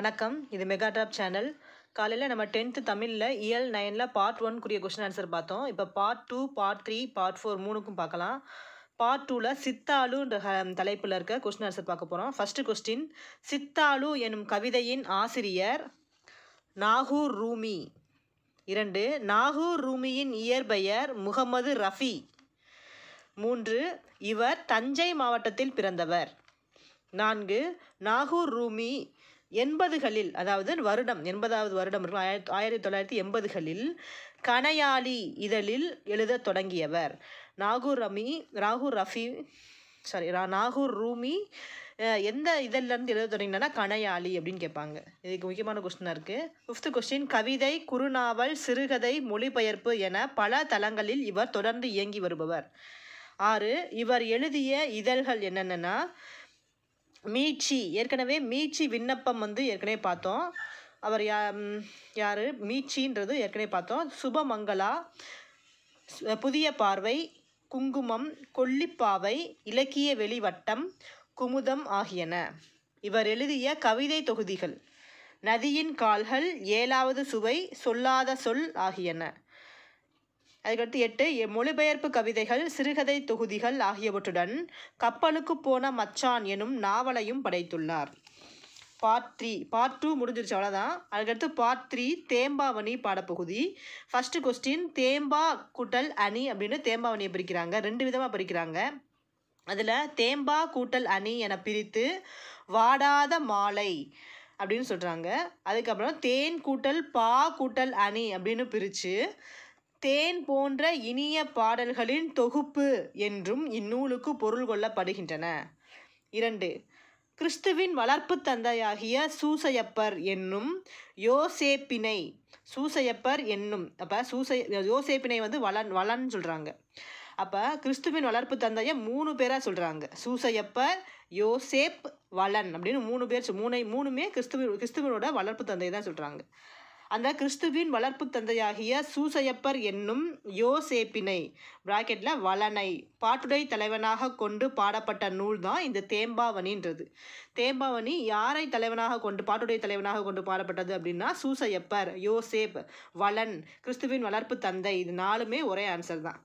வணக்கம் இது மெகாட்ராப் சேனல் காலையில் நம்ம டென்த்து தமிழில் இயல் நைனில் பார்ட் ஒன்க்குரிய கொஷின் ஆன்சர் பார்த்தோம் இப்போ part two part three part four மூணுக்கும் பார்க்கலாம் பார்ட் டூவில் சித்தாளுன்ற தலைப்பில் இருக்க கொஷின் ஆன்சர் பார்க்க போகிறோம் ஃபஸ்ட்டு கொஸ்டின் சித்தாளு எனும் கவிதையின் ஆசிரியர் நாகூர் ரூமி இரண்டு நாகூர் ரூமியின் இயற்பெயர் முகமது ரஃபி மூன்று இவர் தஞ்சை மாவட்டத்தில் பிறந்தவர் நான்கு நாகூர் ரூமி எண்பதுகளில் அதாவது வருடம் எண்பதாவது வருடம் இருக்கும் ஆயிரத்தி ஆயிரத்தி தொள்ளாயிரத்தி எண்பதுகளில் கனையாளி இதழில் எழுதத் தொடங்கியவர் நாகூர் ரமி ராகுர் ரஃபி சாரி நாகூர் ரூமி எந்த இதழ்லேருந்து எழுத தொடங்கினா கனையாளி அப்படின்னு கேட்பாங்க இதுக்கு முக்கியமான கொஸ்டின் இருக்குது ஃபிஃப்த்து கொஸ்டின் கவிதை குறுநாவல் சிறுகதை மொழிபெயர்ப்பு என பல தளங்களில் இவர் தொடர்ந்து இயங்கி வருபவர் ஆறு இவர் எழுதிய இதழ்கள் என்னென்னா மீச்சி ஏற்கனவே மீட்சி விண்ணப்பம் வந்து ஏற்கனவே பார்த்தோம் அவர் யா யார் மீட்சின்றது ஏற்கனவே பார்த்தோம் சுபமங்களா புதிய பார்வை குங்குமம் கொல்லிப்பாவை இலக்கிய வெளிவட்டம் குமுதம் ஆகியன இவர் எழுதிய கவிதை தொகுதிகள் நதியின் கால்கள் ஏழாவது சுவை சொல்லாத சொல் ஆகியன அதுக்கடுத்து எட்டு மொழிபெயர்ப்பு கவிதைகள் சிறுகதை தொகுதிகள் ஆகியவற்றுடன் கப்பலுக்கு போன மச்சான் எனும் நாவலையும் படைத்துள்ளார் பார்ட் த்ரீ பார்ட் டூ முடிஞ்சிருச்சு அவ்வளோதான் அதுக்கடுத்து பார்ட் த்ரீ தேம்பாவணி பாடப்பகுதி ஃபஸ்ட்டு கொஸ்டின் தேம்பா கூட்டல் அணி அப்படின்னு தேம்பாவணியை பிரிக்கிறாங்க ரெண்டு விதமாக பிரிக்கிறாங்க அதில் தேம்பா கூட்டல் அணி என பிரித்து வாடாத மாலை அப்படின்னு சொல்கிறாங்க அதுக்கப்புறம் தேன் கூட்டல் பா கூட்டல் அணி அப்படின்னு பிரித்து தேன் போன்ற இனிய பாடல்களின் தொகுப்பு என்றும் இந்நூலுக்கு பொருள் கொள்ளப்படுகின்றன இரண்டு கிறிஸ்துவின் வளர்ப்பு தந்தையாகிய சூசையப்பர் என்னும் யோசேப்பினை சூசையப்பர் என்னும் அப்போ சூசை யோசேப்பினை வந்து வளன் வளன்னு சொல்கிறாங்க அப்போ கிறிஸ்துவின் வளர்ப்பு தந்தையை மூணு பேராக சொல்கிறாங்க சூசையப்பர் யோசேப் வளன் அப்படின்னு மூணு பேர் மூணை மூணுமே கிறிஸ்துவ கிறிஸ்துவனோட வளர்ப்பு தந்தை தான் சொல்கிறாங்க அந்த கிறிஸ்துவின் வளர்ப்பு தந்தையாகிய சூசையப்பர் என்னும் யோசேப்பினை பிராக்கெட்ல வளனை பாட்டுடை தலைவனாக கொண்டு பாடப்பட்ட நூல் தான் இந்த தேம்பாவணின்றது தேம்பாவணி யாரை தலைவனாக கொண்டு பாட்டுடைய தலைவனாக கொண்டு பாடப்பட்டது அப்படின்னா சூசையப்பர் யோசேப் வளன் கிறிஸ்துவின் வளர்ப்பு தந்தை இது நாலுமே ஒரே ஆன்சர் தான்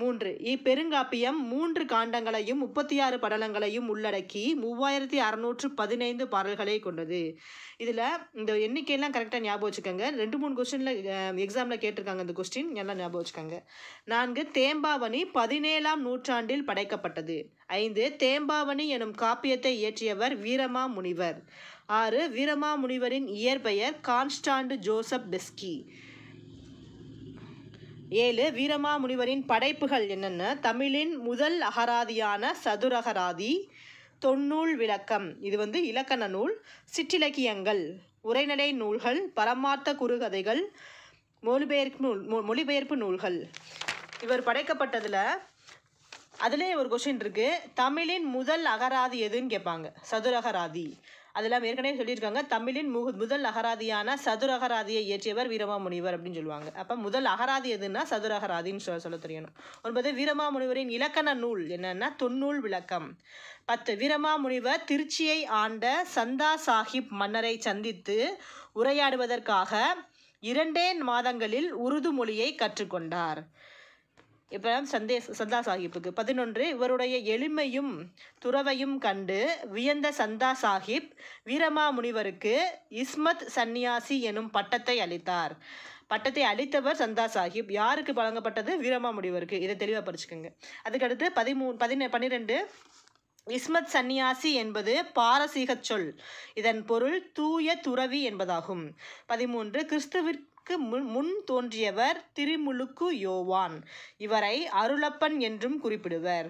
மூன்று இப்பெருங்காப்பியம் மூன்று காண்டங்களையும் முப்பத்தி ஆறு படலங்களையும் உள்ளடக்கி மூவாயிரத்தி அறநூற்று பதினைந்து பாடல்களை கொண்டது இதில் இந்த எண்ணிக்கையெல்லாம் கரெக்டாக ஞாபகம் வச்சுக்கோங்க ரெண்டு மூணு கொஸ்டினில் எக்ஸாமில் கேட்டிருக்காங்க இந்த கொஸ்டின் எல்லாம் ஞாபகம் வச்சுக்கோங்க நான்கு தேம்பாவணி பதினேழாம் நூற்றாண்டில் படைக்கப்பட்டது ஐந்து தேம்பாவணி எனும் காப்பியத்தை இயற்றியவர் வீரமா முனிவர் ஆறு வீரமா முனிவரின் இயற்பெயர் கான்ஸ்டாண்டு ஜோசப் பெஸ்கி ஏழு வீரமா முனிவரின் படைப்புகள் என்னென்ன தமிழின் முதல் அகராதியான சதுரகராதி தொன்னூல் விளக்கம் இது வந்து இலக்கண நூல் சிற்றிலக்கியங்கள் உரைநடை நூல்கள் பரமார்த்த குறுகதைகள் மொழிபெயர்ப்பு நூல் மொழிபெயர்ப்பு நூல்கள் இவர் படைக்கப்பட்டதில் அதிலே ஒரு கொஷின் இருக்குது தமிழின் முதல் அகராதி எதுன்னு கேட்பாங்க சதுரகராதி அதெல்லாம் ஏற்கனவே சொல்லியிருக்காங்க தமிழின் மு முதல் அகராதியான சதுர அகராதியை இயற்றியவர் வீரமாமுனிவர் அப்படின்னு சொல்லுவாங்க அப்போ முதல் அகராதி எதுன்னா சதுர அகராதின்னு சொல்ல சொல்ல தெரியணும் ஒன்பது வீரமாமுனிவரின் இலக்கண நூல் என்னென்னா தொன்னூல் விளக்கம் பத்து வீரமாமுனிவர் திருச்சியை ஆண்ட சந்தா சாஹிப் மன்னரை சந்தித்து உரையாடுவதற்காக இரண்டே மாதங்களில் உருது மொழியை கற்றுக்கொண்டார் இப்போ சந்தே சந்தா சாஹிப்புக்கு பதினொன்று இவருடைய எளிமையும் துறவையும் கண்டு வியந்த சந்தா சாஹிப் வீரமா முனிவருக்கு இஸ்மத் சந்நியாசி எனும் பட்டத்தை அளித்தார் பட்டத்தை அளித்தவர் சந்தா சாஹிப் யாருக்கு வழங்கப்பட்டது வீரமா முனிவருக்கு இதை தெளிவாக படிச்சுக்கோங்க அதுக்கடுத்து பதிமூ பதினே பன்னிரெண்டு இஸ்மத் சந்நியாசி என்பது பாரசீக சொல் இதன் பொருள் தூய துறவி என்பதாகும் பதிமூன்று கிறிஸ்துவிற்கு நமக்கு முன் தோன்றியவர் திருமுழுக்கு யோவான் இவரை அருளப்பன் என்றும் குறிப்பிடுவர்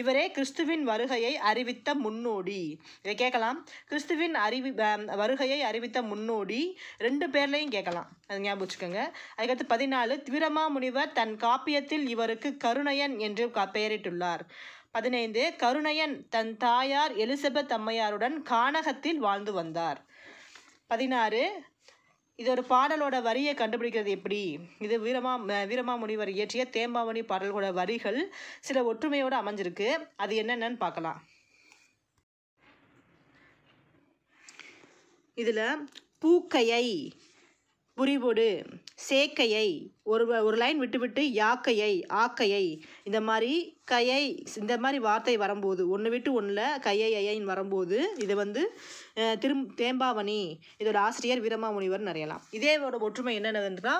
இவரே கிறிஸ்துவின் வருகையை அறிவித்த முன்னோடி இதை கேட்கலாம் கிறிஸ்துவின் அறிவி வருகையை அறிவித்த முன்னோடி ரெண்டு பேர்லையும் கேட்கலாம் அது ஞாபகம் வச்சுக்கோங்க அதுக்கடுத்து பதினாலு திவிரமா முனிவர் தன் காப்பியத்தில் இவருக்கு கருணையன் என்று பெயரிட்டுள்ளார் பதினைந்து கருணையன் தன் தாயார் எலிசபெத் அம்மையாருடன் கானகத்தில் வாழ்ந்து வந்தார் பதினாறு இது ஒரு பாடலோட வரியை கண்டுபிடிக்கிறது எப்படி இது வீரமா வீரமாமுனிவர் இயற்றிய தேம்பாமணி பாடல்களோட வரிகள் சில ஒற்றுமையோடு அமைஞ்சிருக்கு அது என்னென்னு பார்க்கலாம் இதில் பூக்கையை புரிவோடு சேக்கையை ஒரு ஒரு லைன் விட்டுவிட்டு யாக்கையை ஆக்கையை இந்த மாதிரி கையை இந்த மாதிரி வார்த்தை வரும்போது ஒன்று விட்டு ஒன்றில் கையை ஐயைன்னு வரும்போது இது வந்து திரும் தேம்பாவணி இதோட ஆசிரியர் வீரமாமுனிவர் நிறையலாம் இதேவோட ஒற்றுமை என்னென்ன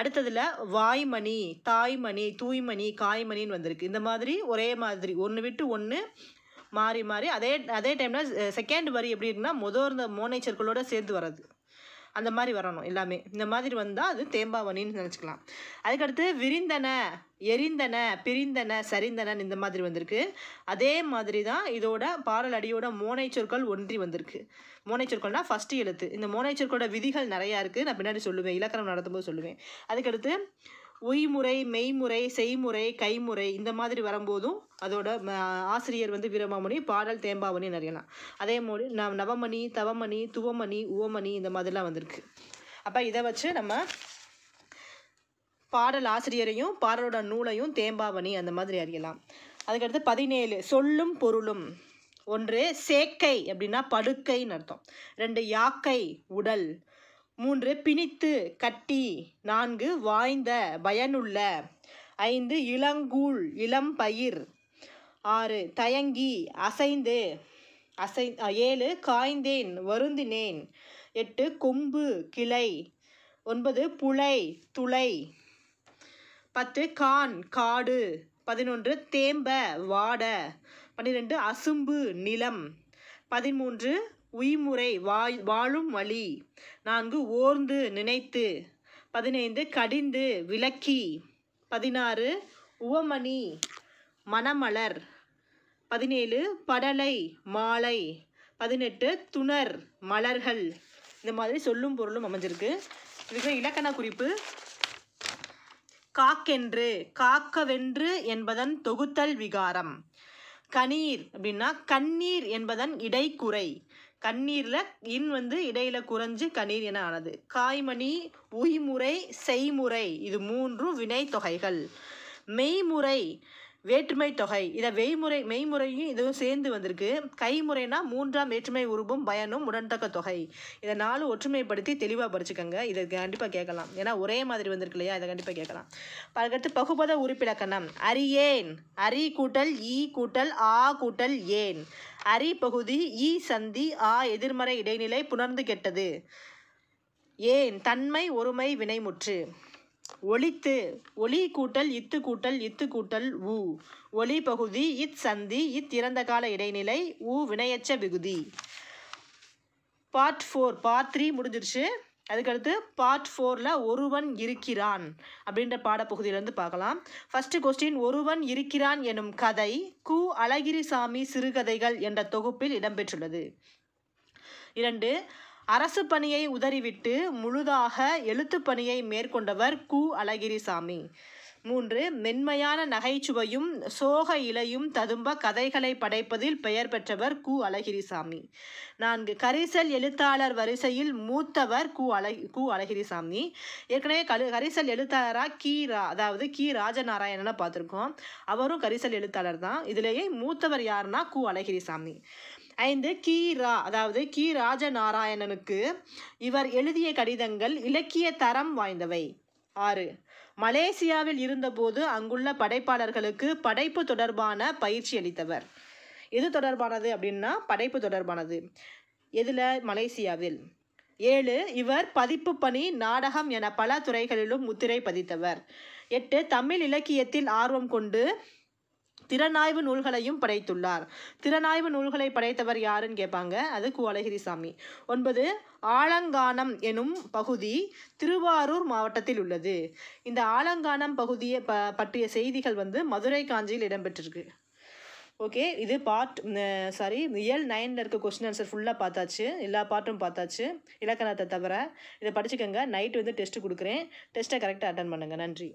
அடுத்ததில் வாய்மணி தாய்மணி தூய்மணி காய்மணின்னு வந்திருக்கு இந்த மாதிரி ஒரே மாதிரி ஒன்று விட்டு ஒன்று மாறி மாறி அதே அதே டைமில் செகண்ட் வரி எப்படி இருக்குன்னா முதல் இருந்த மோனைச்சர்களோடு சேர்ந்து வர்றது அந்த மாதிரி வரணும் எல்லாமே இந்த மாதிரி வந்தால் அது தேம்பாவணின்னு நினச்சிக்கலாம் அதுக்கடுத்து விரிந்தன எரிந்தன பிரிந்தன சரிந்தன இந்த மாதிரி வந்திருக்கு அதே மாதிரி தான் இதோட பாடல் அடியோட மோனை சொற்கள் ஒன்றி வந்திருக்கு மோனை சொற்கள்னால் ஃபஸ்ட்டு எழுத்து இந்த மோனை சொற்களோட விதிகள் நிறையா இருக்குது நான் பின்னாடி சொல்லுவேன் இலக்கணம் நடத்தும்போது சொல்லுவேன் அதுக்கடுத்து உய்முறை மெய்முறை செய்முறை கைமுறை இந்த மாதிரி வரும்போதும் அதோட ஆசிரியர் வந்து வீரமாமணி பாடல் தேம்பாமணி நிறையலாம் அதே மாதிரி நம் நவமணி தவமணி துவமணி உவமணி இந்த மாதிரிலாம் வந்திருக்கு அப்போ இதை வச்சு நம்ம பாடல் ஆசிரியரையும் பாடலோட நூலையும் தேம்பாவணி அந்த மாதிரி அறியலாம் அதுக்கடுத்து பதினேழு சொல்லும் பொருளும் ஒன்று சேக்கை அப்படின்னா படுக்கைன்னு அர்த்தம் ரெண்டு யாக்கை உடல் மூன்று பிணித்து கட்டி நான்கு வாய்ந்த பயனுள்ள ஐந்து இளங்கூழ் இளம் பயிர் ஆறு தயங்கி அசைந்து அசை ஏழு காய்ந்தேன் வருந்தினேன் எட்டு கொம்பு கிளை ஒன்பது புலை துளை பத்து கான் காடு பதினொன்று தேம்ப வாட பன்னிரெண்டு அசும்பு நிலம் பதிமூன்று உய்முறை வாய் வாழும் வழி நான்கு ஓர்ந்து நினைத்து பதினைந்து கடிந்து விளக்கி பதினாறு உவமணி மணமலர் பதினேழு படலை மாலை பதினெட்டு துணர் மலர்கள் இந்த மாதிரி சொல்லும் பொருளும் அமைஞ்சிருக்கு இதுக்கு இலக்கண குறிப்பு காக்கென்று காக்கவென்று என்பதன் தொகுத்தல் விகாரம் கணீர் அப்படின்னா கண்ணீர் என்பதன் இடைக்குறை கண்ணீரில் இன் வந்து இடையில குறைஞ்சு கண்ணீர் என ஆனது காய்மணி உய்முறை செய்முறை இது மூன்றும் வினை தொகைகள் மெய்முறை வேற்றுமை தொகை இதை வெய்முறை மெய்முறையும் இதுவும் சேர்ந்து வந்திருக்கு கைமுறைனா மூன்றாம் வேற்றுமை உருபும் பயனும் உடன்தக்க தொகை இதை நாலு ஒற்றுமைப்படுத்தி தெளிவாக படிச்சுக்கோங்க இதை கண்டிப்பாக கேட்கலாம் ஏன்னா ஒரே மாதிரி வந்திருக்கு இல்லையா இதை கண்டிப்பாக கேட்கலாம் அதுக்கடுத்து பகுபத உறுப்பிலக்கணம் அரியேன் அரி கூட்டல் ஈ கூட்டல் ஆ கூட்டல் ஏன் அரி பகுதி ஈ சந்தி ஆ எதிர்மறை இடைநிலை புணர்ந்து கெட்டது ஏன் தன்மை ஒருமை வினைமுற்று ஒளித்து ஒளி கூட்டல் இத்து கூட்டல் இத்து கூட்டல் ஊ ஒளி பகுதி இத் சந்தி இத் இறந்த கால இடைநிலை ஊ வினையச்ச விகுதி பார்ட் ஃபோர் பார்ட் த்ரீ முடிஞ்சிருச்சு அதுக்கடுத்து பார்ட் ஃபோரில் ஒருவன் இருக்கிறான் அப்படின்ற பாடப்பகுதியிலேருந்து பார்க்கலாம் ஃபஸ்ட்டு கொஸ்டின் ஒருவன் இருக்கிறான் எனும் கதை கு அழகிரிசாமி சிறுகதைகள் என்ற தொகுப்பில் இடம்பெற்றுள்ளது இரண்டு அரசு பணியை உதறிவிட்டு முழுதாக எழுத்து பணியை மேற்கொண்டவர் கு அழகிரிசாமி மூன்று மென்மையான நகைச்சுவையும் சோக இலையும் ததும்ப கதைகளை படைப்பதில் பெயர் பெற்றவர் கு அழகிரிசாமி நான்கு கரிசல் எழுத்தாளர் வரிசையில் மூத்தவர் கு அழகி கு அழகிரிசாமி ஏற்கனவே கரு கரிசல் எழுத்தாளராக கி ரா அதாவது கி ராஜநாராயணனை பார்த்துருக்கோம் அவரும் கரிசல் எழுத்தாளர் தான் இதிலேயே மூத்தவர் யாருன்னா கு அழகிரிசாமி ஐந்து கி ரா அதாவது கி ராஜநாராயணனுக்கு இவர் எழுதிய கடிதங்கள் இலக்கிய தரம் வாய்ந்தவை ஆறு மலேசியாவில் இருந்தபோது அங்குள்ள படைப்பாளர்களுக்கு படைப்பு தொடர்பான பயிற்சி அளித்தவர் எது தொடர்பானது அப்படின்னா படைப்பு தொடர்பானது எதில் மலேசியாவில் ஏழு இவர் பதிப்பு பணி நாடகம் என பல துறைகளிலும் முத்திரை பதித்தவர் எட்டு தமிழ் இலக்கியத்தில் ஆர்வம் கொண்டு திறனாய்வு நூல்களையும் படைத்துள்ளார் திறனாய்வு நூல்களை படைத்தவர் யாருன்னு கேட்பாங்க அது கு அழகிரிசாமி ஒன்பது ஆலங்கானம் எனும் பகுதி திருவாரூர் மாவட்டத்தில் உள்ளது இந்த ஆலங்கானம் பகுதியை ப பற்றிய செய்திகள் வந்து மதுரை காஞ்சியில் இடம்பெற்றிருக்கு ஓகே இது பார்ட் சாரி இயல் நைனில் இருக்க கொஸ்டின் ஆன்சர் ஃபுல்லாக பார்த்தாச்சு எல்லா பாட்டும் பார்த்தாச்சு இலக்கணத்தை தவிர இதை படிச்சுக்கோங்க நைட்டு வந்து டெஸ்ட்டு கொடுக்குறேன் டெஸ்ட்டை கரெக்டாக அட்டன் பண்ணுங்கள் நன்றி